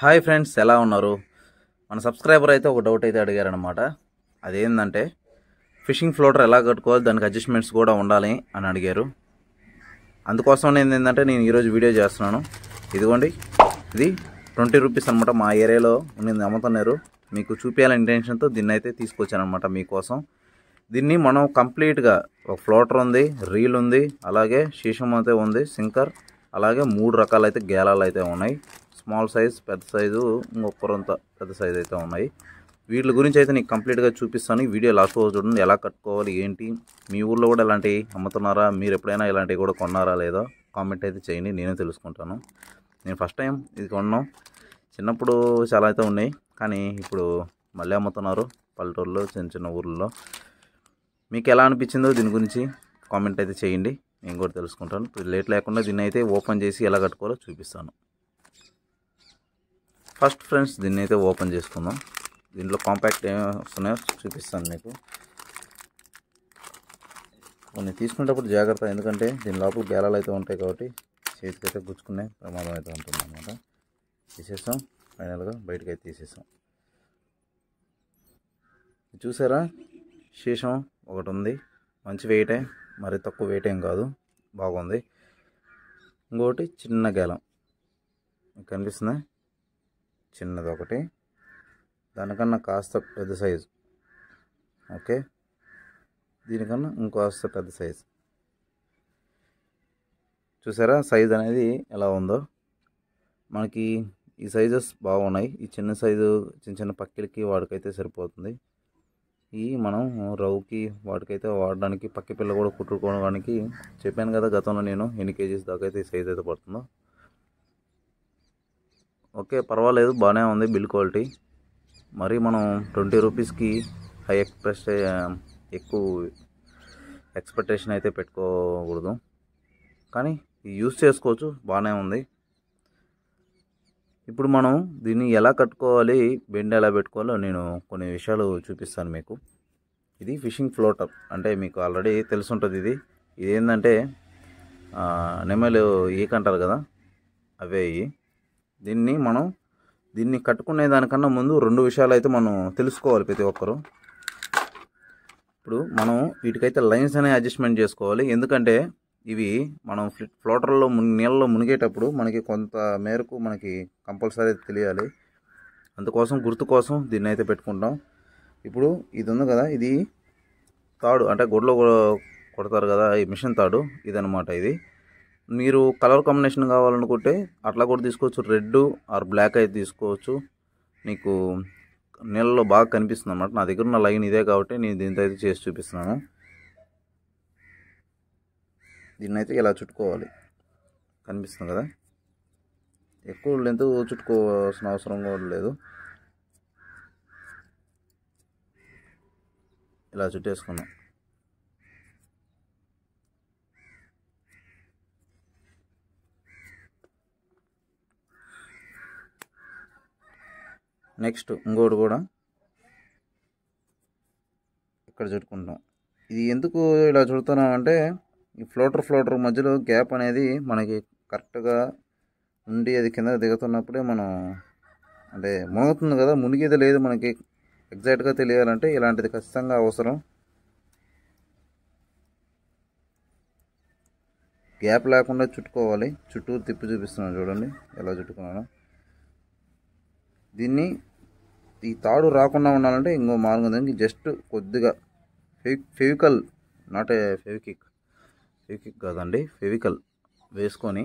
hi friends ఎలా ఉన్నారు మన సబ్స్క్రైబర్ అయితే ఒక డౌట్ అయితే అడిగారనమాట అదేంటంటే ఫిషింగ్ ఫ్లోటర్ ఎలా కట్టుకోవాలి దానికి అడ్జస్ట్మెంట్స్ కూడా ఉండాలి అని అడిగారు అందుకోసం నేను ఏంటంటే నేను ఈరోజు వీడియో చేస్తున్నాను ఇదిగోండి ఇది ట్వంటీ రూపీస్ అనమాట మా ఏరియాలో నేను అమ్ముతున్నారు మీకు చూపించాలని ఇంటెన్షన్తో దీన్ని అయితే తీసుకొచ్చాను అనమాట మీకోసం దీన్ని మనం కంప్లీట్గా ఒక ఫ్లోటర్ ఉంది రీల్ ఉంది అలాగే శీషం అయితే ఉంది సింకర్ అలాగే మూడు రకాలైతే గేలాలు అయితే ఉన్నాయి స్మాల్ సైజ్ పెద్ద సైజు ఇంకొకరంత పెద్ద సైజ్ అయితే ఉన్నాయి వీటి గురించి అయితే నీకు కంప్లీట్గా చూపిస్తాను వీడియో లాస్ట్ రోజు చూడండి ఎలా కట్టుకోవాలి ఏంటి మీ ఊళ్ళో కూడా ఇలాంటివి అమ్ముతున్నారా మీరు ఎప్పుడైనా ఇలాంటివి కూడా కొన్నారా లేదా కామెంట్ అయితే చేయండి నేనే తెలుసుకుంటాను నేను ఫస్ట్ టైం ఇది కొన్నాం చిన్నప్పుడు చాలా అయితే ఉన్నాయి కానీ ఇప్పుడు మళ్ళీ అమ్ముతున్నారు పల్లెటూరులో చిన్న చిన్న ఊర్లలో మీకు ఎలా అనిపించిందో దీని గురించి కామెంట్ అయితే చేయండి నేను కూడా తెలుసుకుంటాను లేట్ లేకుండా దీన్ని అయితే ఓపెన్ చేసి ఎలా కట్టుకోవాలో చూపిస్తాను ఫస్ట్ ఫ్రెండ్స్ దీన్ని అయితే ఓపెన్ చేసుకుందాం దీంట్లో కాంపాక్ట్ ఏమి వస్తున్నాయో చూపిస్తాను మీకు కొన్ని తీసుకునేటప్పుడు జాగ్రత్త ఎందుకంటే దీని లోపల గేలాలు అయితే ఉంటాయి కాబట్టి చేతికి అయితే గుచ్చుకునే ప్రమాదం అయితే ఉంటుంది అనమాట తీసేస్తాం ఫైనల్గా బయటకు అయితే తీసేస్తాం చూసారా శీషం ఒకటి ఉంది మంచి వెయిటే మరి తక్కువ వెయిట్ ఏం కాదు బాగుంది ఇంకోటి చిన్న గేలం కనిపిస్తుందా చిన్నది ఒకటి దానికన్నా కాస్త పెద్ద సైజు ఓకే దీనికన్నా ఇంకోస్త పెద్ద సైజు చూసారా సైజ్ అనేది ఎలా ఉందో మనకి ఈ సైజెస్ బాగున్నాయి ఈ చిన్న సైజు చిన్న చిన్న పక్కిలకి వాడికైతే సరిపోతుంది ఈ మనం రవ్వుకి వాటికైతే వాడడానికి పక్కి పిల్ల కూడా కుట్టుకోవడానికి చెప్పాను కదా గతంలో నేను ఎన్ని కేజీస్ దాకా అయితే ఈ సైజ్ అయితే పడుతుందో ఓకే పర్వాలేదు బాగానే ఉంది బిల్ క్వాలిటీ మరి మనం ట్వంటీ రూపీస్కి హై ఎక్స్ప్రెస్ ఎక్కువ ఎక్స్పెక్టేషన్ అయితే పెట్టుకోకూడదు కానీ యూస్ చేసుకోవచ్చు బాగానే ఉంది ఇప్పుడు మనం దీన్ని ఎలా కట్టుకోవాలి బెండ్ ఎలా పెట్టుకోవాలో నేను కొన్ని విషయాలు చూపిస్తాను మీకు ఇది ఫిషింగ్ ఫ్లోటర్ అంటే మీకు ఆల్రెడీ తెలుసుంటుంది ఇది ఇది ఏంటంటే నెమలు ఏకంటారు కదా అవే ఇవి దీన్ని మనం దీన్ని కట్టుకునే దానికన్నా ముందు రెండు విషయాలు అయితే మనం తెలుసుకోవాలి ప్రతి ఒక్కరూ ఇప్పుడు మనం వీటికైతే లైన్స్ అనే అడ్జస్ట్మెంట్ చేసుకోవాలి ఎందుకంటే ఇవి మనం ఫ్లోటర్లో ము నీళ్ళలో మునిగేటప్పుడు మనకి కొంత మేరకు మనకి కంపల్సరీ అయితే తెలియాలి అందుకోసం గుర్తు కోసం దీన్ని అయితే పెట్టుకుంటాం ఇప్పుడు ఇది ఉంది కదా ఇది తాడు అంటే గుడ్లో కొడతారు కదా ఈ మిషన్ తాడు ఇదనమాట ఇది మీరు కలర్ కాంబినేషన్ కావాలనుకుంటే అట్లా కూడా తీసుకోవచ్చు రెడ్ ఆర్ బ్లాక్ అయితే తీసుకోవచ్చు నీకు నీళ్ళలో బాగా కనిపిస్తుంది అనమాట నా దగ్గర ఉన్న లైన్ ఇదే కాబట్టి నేను దీంతో అయితే చేసి చూపిస్తున్నాను దీన్ని అయితే ఇలా చుట్టుకోవాలి కనిపిస్తుంది కదా ఎక్కువ లెంత్ చుట్టుకోవాల్సిన అవసరం కూడా లేదు ఇలా చుట్టేసుకున్నాం నెక్స్ట్ ఇంకోటి కూడా ఇక్కడ చుట్టుకుంటాం ఇది ఎందుకు ఇలా చుడుతున్నాం అంటే ఈ ఫ్లోటర్ ఫ్లోటర్ మధ్యలో గ్యాప్ అనేది మనకి కరెక్ట్గా ఉండి అది కింద దిగుతున్నప్పుడే మనం అంటే మునుగుతుంది కదా మునిగేది లేదు మనకి ఎగ్జాక్ట్గా తెలియాలంటే ఇలాంటిది ఖచ్చితంగా అవసరం గ్యాప్ లేకుండా చుట్టుకోవాలి చుట్టూ తిప్పి చూపిస్తున్నాను చూడండి ఎలా చుట్టుకున్నాను దీన్ని ఈ తాడు రాకుండా ఉండాలంటే ఇంకో మార్గం దానికి జస్ట్ కొద్దిగా ఫెవికల్ నాట్ ఫెవికిక్ ఫెవికిక్ కాదండి ఫెవికల్ వేసుకొని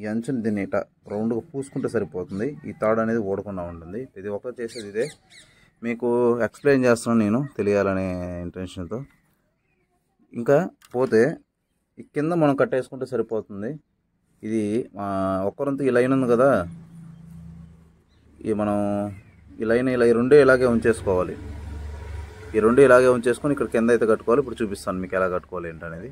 ఈ అంచుని దీన్ని ఇట రౌండ్గా పూసుకుంటే సరిపోతుంది ఈ తాడు అనేది ఓడకుండా ఉంటుంది ఇది ఒకటి చేసేది ఇదే మీకు ఎక్స్ప్లెయిన్ చేస్తున్నాను నేను తెలియాలనే ఇంటెన్షన్తో ఇంకా పోతే ఈ కింద మనం కట్టేసుకుంటే సరిపోతుంది ఇది ఒక్కరంతా ఈ లైన్ ఉంది కదా ఈ మనం ఈ లైన్ ఇలా ఈ రెండే ఇలాగే ఉంచేసుకోవాలి ఈ రెండు ఇలాగే ఉంచేసుకొని ఇక్కడ కింద అయితే కట్టుకోవాలి ఇప్పుడు చూపిస్తాను మీకు ఎలా కట్టుకోవాలి ఏంటనేది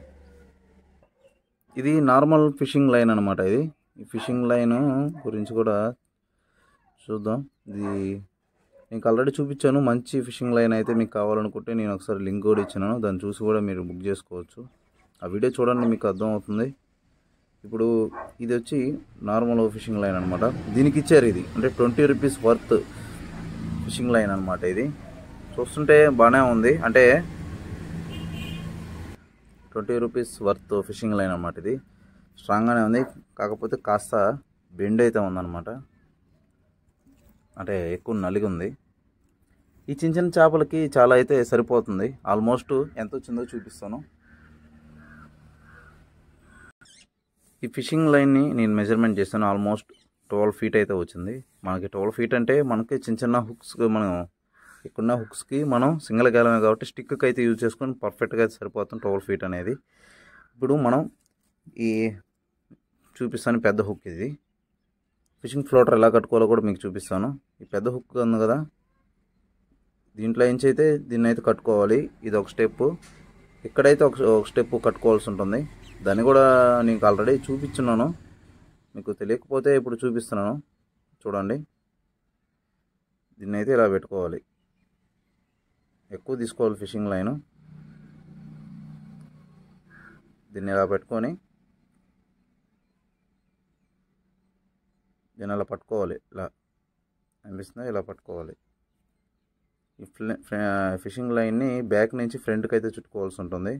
ఇది నార్మల్ ఫిషింగ్ లైన్ అనమాట ఇది ఈ ఫిషింగ్ లైన్ గురించి కూడా చూద్దాం ఇది నేను ఆల్రెడీ చూపించాను మంచి ఫిషింగ్ లైన్ అయితే మీకు కావాలనుకుంటే నేను ఒకసారి లింక్ కూడా ఇచ్చినాను దాన్ని చూసి కూడా మీరు బుక్ చేసుకోవచ్చు ఆ వీడియో చూడండి మీకు అర్థం అవుతుంది ఇప్పుడు ఇది వచ్చి నార్మల్ ఫిషింగ్ లైన్ అనమాట దీనికి ఇచ్చారు ఇది అంటే twenty rupees worth fishing line అనమాట ఇది చూస్తుంటే బాగానే ఉంది అంటే twenty rupees worth fishing line అనమాట ఇది స్ట్రాంగ్గానే ఉంది కాకపోతే కాస్త బెండ్ అయితే ఉందన్నమాట అంటే ఎక్కువ నలిగి ఉంది ఈ చిన్న చిన్న చేపలకి చాలా అయితే సరిపోతుంది ఆల్మోస్ట్ ఎంత వచ్చిందో చూపిస్తాను ఈ ఫిషింగ్ లైన్ని నేను మెజర్మెంట్ చేస్తాను ఆల్మోస్ట్ ట్వెల్వ్ ఫీట్ అయితే వచ్చింది మనకి ట్వెల్వ్ ఫీట్ అంటే మనకి చిన్న చిన్న హుక్స్ మనం ఇక్కడున్న హుక్స్కి మనం సింగిల్ గాలమే కాబట్టి స్టిక్కి అయితే యూజ్ చేసుకొని పర్ఫెక్ట్గా అయితే సరిపోతుంది ట్వెల్వ్ ఫీట్ అనేది ఇప్పుడు మనం ఈ చూపిస్తాను పెద్ద హుక్ ఇది ఫిషింగ్ ఫ్లోటర్ ఎలా కట్టుకోవాలో కూడా మీకు చూపిస్తాను ఈ పెద్ద హుక్ ఉంది కదా దీంట్లో నుంచి అయితే దీన్ని అయితే కట్టుకోవాలి ఇది ఒక స్టెప్ ఇక్కడైతే ఒక స్టెప్ కట్టుకోవాల్సి ఉంటుంది దాన్ని కూడా నీకు ఆల్రెడీ చూపించున్నాను మీకు తెలియకపోతే ఇప్పుడు చూపిస్తున్నాను చూడండి దీన్ని అయితే ఇలా పెట్టుకోవాలి ఎక్కువ తీసుకోవాలి ఫిషింగ్ లైను దీన్ని ఇలా పెట్టుకొని దీన్ని అలా పట్టుకోవాలి ఇలా అనిపిస్తుందా ఇలా పట్టుకోవాలి ఈ ఫిషింగ్ లైన్ని బ్యాక్ నుంచి ఫ్రంట్కి అయితే చుట్టుకోవాల్సి ఉంటుంది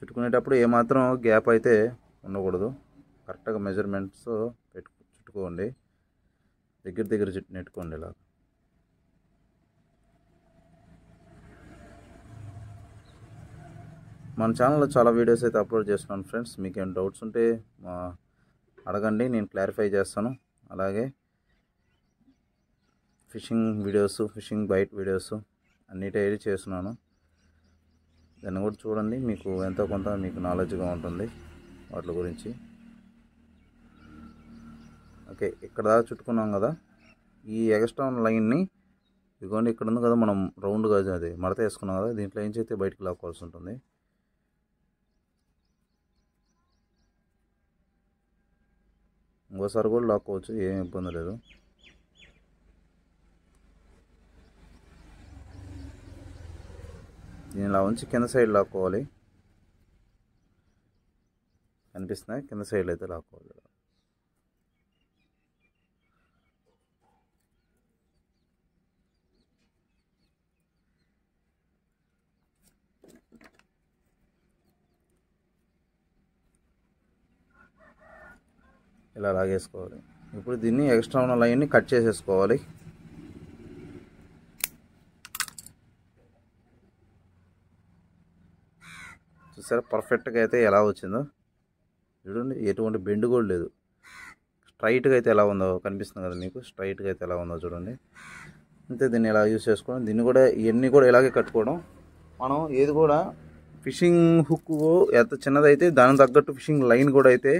చుట్టుకునేటప్పుడు ఏమాత్రం గ్యాప్ అయితే ఉండకూడదు కరెక్ట్గా మెజర్మెంట్స్ పెట్టు చుట్టుకోండి దగ్గర దగ్గర నెట్టుకోండి ఇలా మన ఛానల్లో చాలా వీడియోస్ అయితే అప్లోడ్ చేస్తున్నాను ఫ్రెండ్స్ మీకేం డౌట్స్ ఉంటే అడగండి నేను క్లారిఫై చేస్తాను అలాగే fishing videos fishing bait videos అన్నిటి ఎడిట్ చేస్తున్నాను దాన్ని కూడా చూడండి మీకు ఎంతో కొంత మీకు నాలెడ్జ్గా ఉంటుంది వాటి గురించి ఓకే ఇక్కడ దాకా చుట్టుకున్నాం కదా ఈ ఉన్న లైన్ని ఇదిగోండి ఇక్కడ ఉంది కదా మనం రౌండ్గా అది మడత వేసుకున్నాం కదా దీంట్లో ఏం చేస్తే బయటికి లాక్కోవాల్సి ఉంటుంది ఇంకోసారి కూడా లాక్కోవచ్చు ఏం ఇబ్బంది లేదు దీని ఇలా ఉంచి కింద సైడ్ లాక్కోవాలి కనిపిస్తున్నాయి కింద సైడ్లో అయితే లాక్కోవాలి ఇలా లాగేసుకోవాలి ఇప్పుడు దీన్ని ఎక్స్ట్రా ఉన్న లైన్ని కట్ చేసేసుకోవాలి చూసారా పర్ఫెక్ట్గా అయితే ఎలా వచ్చిందో చూడండి ఎటువంటి బెండ్ కూడా లేదు స్ట్రైట్గా అయితే ఎలా ఉందో కనిపిస్తుంది కదా మీకు స్ట్రైట్గా అయితే ఎలా ఉందో చూడండి అంతే దీన్ని ఎలా యూజ్ చేసుకోవడం దీన్ని కూడా ఇవన్నీ కూడా ఇలాగే కట్టుకోవడం మనం ఏది కూడా ఫిషింగ్ హుక్ ఎంత చిన్నదైతే దానికి తగ్గట్టు ఫిషింగ్ లైన్ కూడా అయితే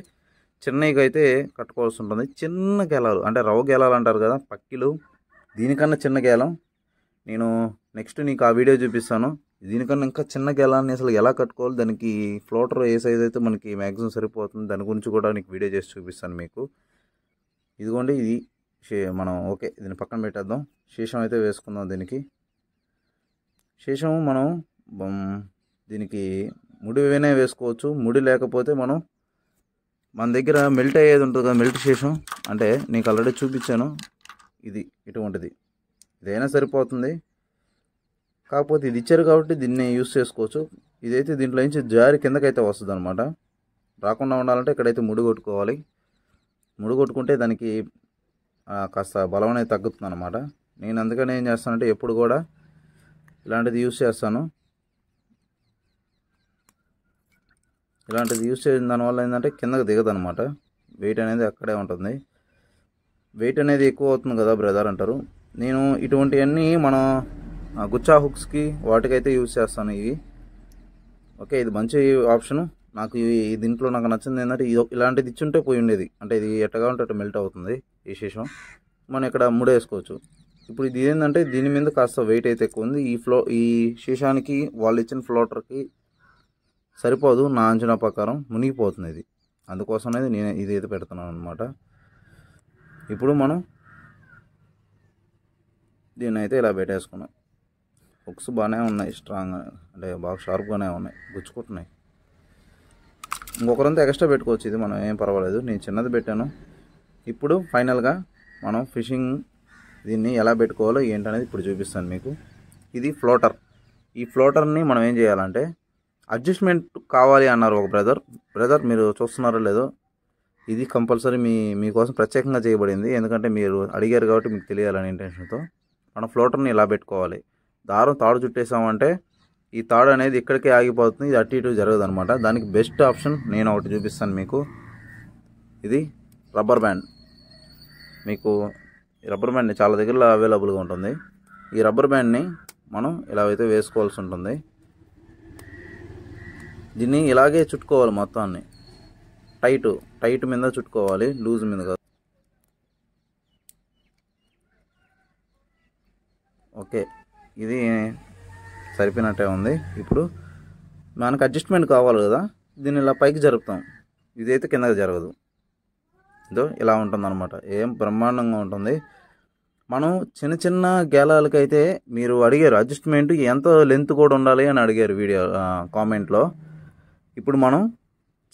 చిన్నగా అయితే కట్టుకోవాల్సి ఉంటుంది చిన్న గేలాలు అంటే రవ్వ గేలాలు అంటారు కదా పక్కిలు దీనికన్నా చిన్న గేలం నేను నెక్స్ట్ నీకు ఆ వీడియో చూపిస్తాను దీనికన్నా ఇంకా చిన్న గేలాన్ని అసలు ఎలా కట్టుకోవాలి దానికి ఫ్లోటర్ ఏ సైజ్ అయితే మనకి మ్యాక్సిమం సరిపోతుంది దాని గురించి కూడా నీకు వీడియో చేసి చూపిస్తాను మీకు ఇదిగోండి ఇది మనం ఓకే దీన్ని పక్కన పెట్టేద్దాం శేషం అయితే వేసుకుందాం దీనికి శేషం మనం దీనికి ముడివేనే వేసుకోవచ్చు ముడి లేకపోతే మనం మన దగ్గర మెల్ట్ అయ్యేది ఉంటుంది కదా మెల్ట్ శేషం అంటే నీకు ఆల్రెడీ చూపించాను ఇది ఇటువంటిది ఇదైనా సరిపోతుంది కాకపోతే ఇది ఇచ్చారు కాబట్టి దీన్ని యూస్ చేసుకోవచ్చు ఇదైతే దీంట్లో నుంచి జారి కిందకైతే వస్తుంది అనమాట రాకుండా ఉండాలంటే ఇక్కడైతే ముడి కొట్టుకోవాలి ముడి కొట్టుకుంటే దానికి కాస్త బలం అనేది తగ్గుతుంది అనమాట నేను అందుకని ఏం చేస్తానంటే ఎప్పుడు కూడా ఇలాంటిది యూస్ చేస్తాను ఇలాంటిది యూజ్ చేయడం దానివల్ల ఏంటంటే కిందకు అనమాట వెయిట్ అనేది అక్కడే ఉంటుంది వెయిట్ అనేది ఎక్కువ అవుతుంది కదా బ్రదర్ అంటారు నేను ఇటువంటివన్నీ మన గుచ్చా హుక్స్కి వాటికైతే యూజ్ చేస్తాను ఇవి ఓకే ఇది మంచి ఆప్షను నాకు ఈ దీంట్లో నాకు నచ్చింది ఏంటంటే ఇది ఇలాంటిది ఇచ్చుంటే పోయి ఉండేది అంటే ఇది ఎట్టగా ఉంటే అటు మెల్ట్ అవుతుంది ఈ శేషం మనం ఇక్కడ ముడేసుకోవచ్చు ఇప్పుడు ఇది ఏంటంటే దీని మీద కాస్త వెయిట్ అయితే ఎక్కువ ఉంది ఈ ఫ్లో ఈ శేషానికి వాళ్ళు ఇచ్చిన ఫ్లోటర్కి సరిపోదు నా అంచనా ప్రకారం మునిగిపోతుంది ఇది అందుకోసం అనేది నేను ఇది అయితే పెడుతున్నాను అనమాట ఇప్పుడు మనం దీన్ని అయితే ఇలా పెట్టేసుకున్నాం హుక్స్ బాగానే ఉన్నాయి స్ట్రాంగ్ అంటే బాగా షార్ప్గానే ఉన్నాయి గుచ్చుకుంటున్నాయి ఇంకొకరంతా ఎక్స్ట్రా పెట్టుకోవచ్చు ఇది మనం ఏం పర్వాలేదు నేను చిన్నది పెట్టాను ఇప్పుడు ఫైనల్గా మనం ఫిషింగ్ దీన్ని ఎలా పెట్టుకోవాలో ఏంటనేది ఇప్పుడు చూపిస్తాను మీకు ఇది ఫ్లోటర్ ఈ ఫ్లోటర్ని మనం ఏం చేయాలంటే అడ్జస్ట్మెంట్ కావాలి అన్నారు ఒక బ్రదర్ బ్రదర్ మీరు చూస్తున్నారో లేదో ఇది కంపల్సరీ మీ మీకోసం ప్రత్యేకంగా చేయబడింది ఎందుకంటే మీరు అడిగారు కాబట్టి మీకు తెలియాలని ఇంటెన్షన్తో మనం ఫ్లోటర్ని ఇలా పెట్టుకోవాలి దారం తాడు చుట్టేసామంటే ఈ తాడు అనేది ఇక్కడికే ఆగిపోతుంది ఇది అటు ఇటు జరగదు అనమాట దానికి బెస్ట్ ఆప్షన్ నేను ఒకటి చూపిస్తాను మీకు ఇది రబ్బర్ బ్యాండ్ మీకు రబ్బర్ బ్యాండ్ చాలా దగ్గరలో అవైలబుల్గా ఉంటుంది ఈ రబ్బర్ బ్యాండ్ని మనం ఇలా అయితే వేసుకోవాల్సి ఉంటుంది దీన్ని ఇలాగే చుట్టుకోవాలి మొత్తాన్ని టైట్ టైట్ మీద చుట్టుకోవాలి లూజ్ మీద కాదు ఓకే ఇది సరిపోయినట్టే ఉంది ఇప్పుడు మనకు అడ్జస్ట్మెంట్ కావాలి కదా దీన్ని ఇలా పైకి జరుపుతాం ఇదైతే కిందకి జరగదు ఇదో ఇలా ఉంటుందన్నమాట ఏం బ్రహ్మాండంగా ఉంటుంది మనం చిన్న చిన్న గేలాలకైతే మీరు అడిగారు అడ్జస్ట్మెంట్ ఎంత లెంత్ కూడా ఉండాలి అని అడిగారు వీడియో కామెంట్లో ఇప్పుడు మనం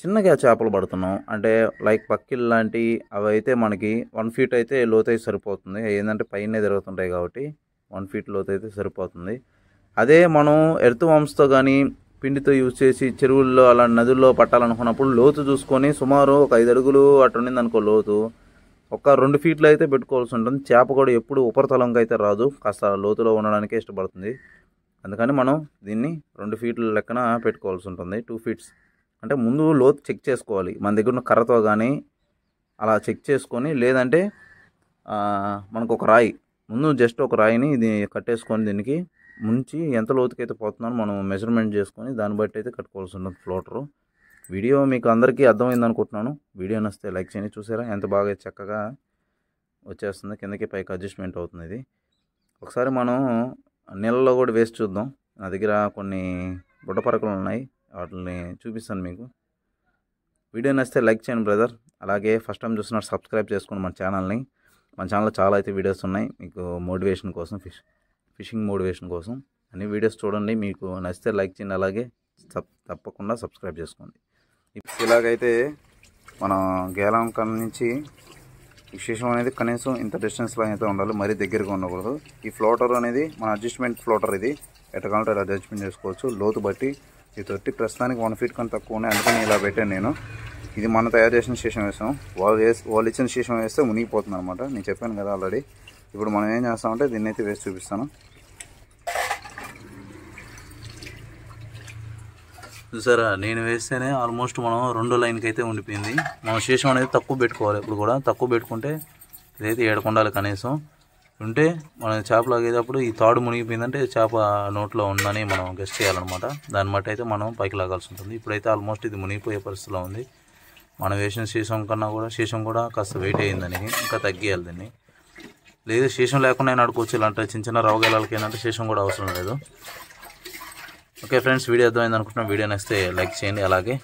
చిన్నగా చేపలు పడుతున్నాం అంటే లైక్ పక్కిల్ లాంటి అవి అయితే మనకి వన్ ఫీట్ అయితే లోతు అయితే సరిపోతుంది ఏంటంటే పైన తిరుగుతుంటాయి కాబట్టి వన్ ఫీట్ లోతైతే సరిపోతుంది అదే మనం ఎర్త్ వంశతో కానీ పిండితో యూజ్ చేసి చెరువుల్లో అలా నదుల్లో పట్టాలనుకున్నప్పుడు లోతు చూసుకొని సుమారు ఒక ఐదు అడుగులు అటు ఉండింది అనుకో లోతు ఒక రెండు ఫీట్లు అయితే పెట్టుకోవాల్సి ఉంటుంది చేప కూడా ఎప్పుడు ఉపరితలంకి అయితే రాదు కాస్త లోతులో ఉండడానికి ఇష్టపడుతుంది అందుకని మనం దీన్ని రెండు ఫీట్ల లెక్కన పెట్టుకోవాల్సి ఉంటుంది టూ ఫీట్స్ అంటే ముందు లోతు చెక్ చేసుకోవాలి మన దగ్గర ఉన్న కర్రతో కానీ అలా చెక్ చేసుకొని లేదంటే మనకు ఒక రాయి ముందు జస్ట్ ఒక రాయిని ఇది కట్టేసుకొని దీనికి ముంచి ఎంత లోతుకైతే పోతున్నానో మనం మెజర్మెంట్ చేసుకొని దాన్ని బట్టి అయితే కట్టుకోవాల్సి ఉంటుంది ఫ్లోటరు వీడియో మీకు అందరికీ అర్థమైంది అనుకుంటున్నాను వీడియో నస్తే లైక్ చేయండి చూసారా ఎంత బాగా చక్కగా వచ్చేస్తుంది కిందకి పైకి అడ్జస్ట్మెంట్ అవుతుంది ఇది ఒకసారి మనం నీళ్ళలో కూడా వేసి చూద్దాం నా దగ్గర కొన్ని బుట్టపరకలు ఉన్నాయి వాటిని చూపిస్తాను మీకు వీడియో నచ్చితే లైక్ చేయండి బ్రదర్ అలాగే ఫస్ట్ టైం చూసినట్టు సబ్స్క్రైబ్ చేసుకోండి మన ఛానల్ని మన ఛానల్లో చాలా అయితే వీడియోస్ ఉన్నాయి మీకు మోటివేషన్ కోసం ఫిష్ ఫిషింగ్ మోటివేషన్ కోసం అన్ని వీడియోస్ చూడండి మీకు నచ్చితే లైక్ చేయండి అలాగే తప్పకుండా సబ్స్క్రైబ్ చేసుకోండి ఇలాగైతే మన గేలాంకల్ నుంచి విశేషం అనేది కనీసం ఇంత డిస్టెన్స్లో అయితే ఉండాలి మరీ దగ్గరగా ఉండకూడదు ఈ ఫ్లోటర్ అనేది మన అడ్జస్ట్మెంట్ ఫ్లోటర్ ఇది ఎటకాలంటే అలా అడ్జస్ట్మెంట్ చేసుకోవచ్చు లోతు బట్టి ఈ తొట్టి ప్రస్తుతానికి వన్ ఫీట్ కన్నా తక్కువ ఉన్నాయి అందుకని ఇలా పెట్టాను నేను ఇది మనం తయారు చేసిన శేషం వేసాం వాళ్ళు వేసి వాళ్ళు ఇచ్చిన శేషం వేస్తే మునిగిపోతుంది అనమాట నేను చెప్పాను కదా ఆల్రెడీ ఇప్పుడు మనం ఏం చేస్తామంటే దీన్ని అయితే వేసి చూపిస్తాను చూసారా నేను వేస్తేనే ఆల్మోస్ట్ మనం రెండు లైన్కి అయితే ఉండిపోయింది మనం శేషం అనేది తక్కువ పెట్టుకోవాలి ఇప్పుడు కూడా తక్కువ పెట్టుకుంటే ఇదైతే ఏడకుండాలి కనీసం ఉంటే మనం చేప లాగేటప్పుడు ఈ తాడు మునిగిపోయిందంటే చేప నోట్లో ఉందని మనం గెస్ట్ చేయాలన్నమాట దాన్ని బట్టి అయితే మనం పైకి లాగాల్సి ఉంటుంది ఇప్పుడైతే ఆల్మోస్ట్ ఇది మునిగిపోయే పరిస్థితిలో ఉంది మనం వేసిన శేషం కన్నా కూడా శేషం కూడా కాస్త వెయిట్ అయ్యిందని ఇంకా తగ్గియాలి దీన్ని లేదు శేషం లేకుండా అయినా ఇలాంటి చిన్న చిన్న రవగేలాలకి ఏంటంటే శేషం కూడా అవసరం లేదు ఓకే ఫ్రెండ్స్ వీడియో అర్థమైంది అనుకుంటున్నాం వీడియో నచ్చితే లైక్ చేయండి అలాగే